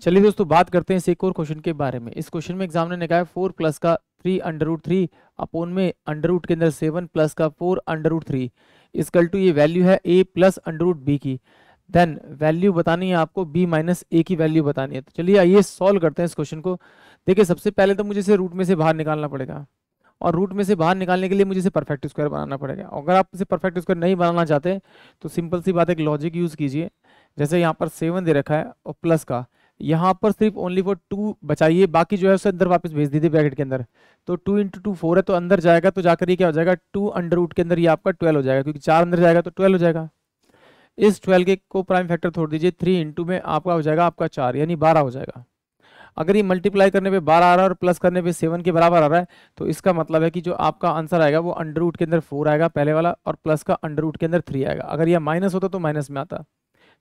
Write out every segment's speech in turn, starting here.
चलिए दोस्तों बात करते हैं इस एक और क्वेश्चन के बारे में इस क्वेश्चन में एग्जाम ने कहा है फोर प्लस का three under root three upon में अंडर रूट के अंदर सेवन प्लस का फोर अंडर रूट थ्री कल टू तो ये वैल्यू है A plus under root B की देन वैल्यू बतानी है आपको बी माइनस ए की वैल्यू बतानी है तो चलिए आइए सॉल्व करते हैं इस क्वेश्चन को देखिए सबसे पहले तो मुझे इसे रूट में से बाहर निकालना पड़ेगा और रूट में से बाहर निकालने के लिए मुझे इसे परफेक्ट स्क्वायर बनाना पड़ेगा अगर आप इसे परफेक्ट स्क्वायर नहीं बनाना चाहते तो सिंपल सी बात एक लॉजिक यूज़ कीजिए जैसे यहाँ पर सेवन दे रखा है और प्लस का यहाँ पर सिर्फ ओनली फॉर टू बचाइए बाकी जो है उसे अंदर वापस भेज दीजिए ब्रैकेट के अंदर तो टू इंटू टू फोर है तो अंदर जाएगा तो जाकर ये क्या हो जाएगा टू अंडर रूट के अंदर ये आपका ट्वेल्व हो जाएगा क्योंकि चार अंदर जाएगा तो ट्वेल्व हो जाएगा इस ट्वेल्व के को प्राइम फैक्टर छोड़ दीजिए थ्री इंटू में आपका हो जाएगा आपका चार यानी बारह हो जाएगा अगर ये मल्टीप्लाई करने पे बारह आ रहा है और प्लस करने पे सेवन के बराबर आ रहा है तो इसका मतलब है कि जो आपका आंसर आएगा वो अंडर रूट के अंदर फोर आएगा पहले वाला और प्लस का अंडर रूट के अंदर थ्री आएगा अगर यह माइनस होता तो माइनस में आता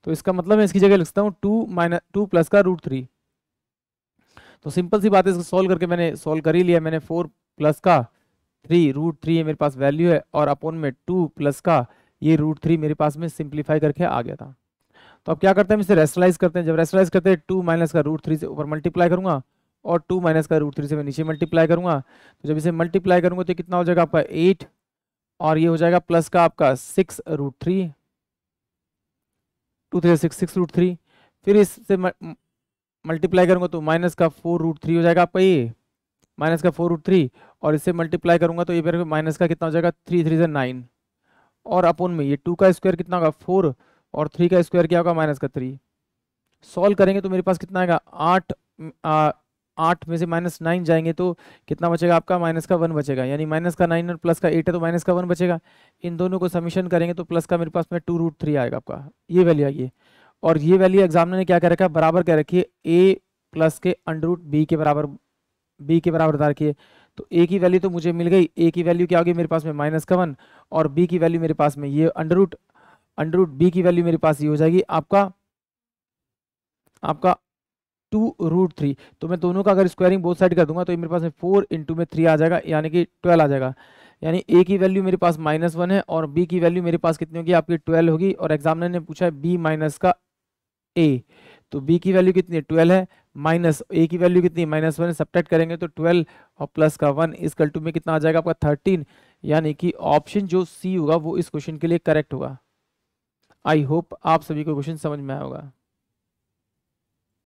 तो इसका मतलब मैं इसकी जगह लिखता हूँ टू माइनस टू प्लस का रूट थ्री तो सिंपल सी बात है इसको सोल्व करके मैंने सोल्व कर ही लिया मैंने फोर प्लस का थ्री रूट थ्री ये मेरे पास वैल्यू है और अपोन में टू प्लस का ये रूट थ्री मेरे पास में सिंप्लीफाई करके आ गया था तो अब क्या करते हैं इसे रेस्टलाइज करते हैं जब रेस्टलाइज करते हैं टू माइनस का रूट थ्री से ऊपर मल्टीप्लाई करूंगा और टू माइनस का रूट थ्री से मैं नीचे मल्टीप्लाई करूंगा तो जब इसे मल्टीप्लाई करूंगा तो कितना हो जाएगा आपका एट और ये हो जाएगा प्लस का आपका six root three two three six six root three फिर इससे मल्टीप्लाई करूँगा तो माइनस का फोर रूट थ्री हो जाएगा आपका ये माइनस का फोर रूट थ्री और इससे मल्टीप्लाई करूँगा तो ये फिर माइनस का कितना हो जाएगा थ्री थ्री से नाइन और अपोन में ये टू का स्क्वायर कितना होगा फोर और थ्री का स्क्वायर क्या होगा माइनस का थ्री सॉल्व करेंगे तो मेरे पास कितना आएगा आठ आठ में से माइनस नाइन जाएंगे तो कितना बचेगा आपका माइनस का वन बचेगा यानी माइनस का नाइन और प्लस का एट है तो माइनस का वन बचेगा इन दोनों को समीशन करेंगे तो प्लस का मेरे पास में टू रूट थ्री आएगा आपका ये वैल्यू आएगी और ये वैल्यू एग्जामिनर ने क्या कर रखा है बराबर कह रखिए ए प्लस के अंडर रूट बी के बराबर बी के बराबर बता रखिए तो ए की वैल्यू तो मुझे मिल गई ए की वैल्यू क्या होगी मेरे पास में माइनस का वन और बी की वैल्यू मेरे पास में ये under root under root B की वैल्यू मेरे पास ये हो जाएगी आपका आपका टू रूट थ्री तो मैं दोनों का अगर स्क्वायरिंग बोथ साइड कर दूंगा तो ये मेरे पास में फोर इंटू में थ्री आ जाएगा यानी कि ट्वेल्व आ जाएगा यानी ए की वैल्यू मेरे पास माइनस वन है और बी की वैल्यू मेरे पास कितनी होगी आपकी ट्वेल्व होगी और एग्जामिनर ने पूछा है बी माइनस का ए तो बी की वैल्यू कितनी है ट्वेल्व है माइनस ए की वैल्यू कितनी माइनस वन सब्ट्रैक्ट करेंगे तो ट्वेल्व और प्लस का वन इस कल टू में कितना आ जाएगा आपका थर्टीन यानी कि ऑप्शन जो सी होगा वो इस क्वेश्चन के लिए करेक्ट होगा आई होप आप सभी को क्वेश्चन समझ में आया होगा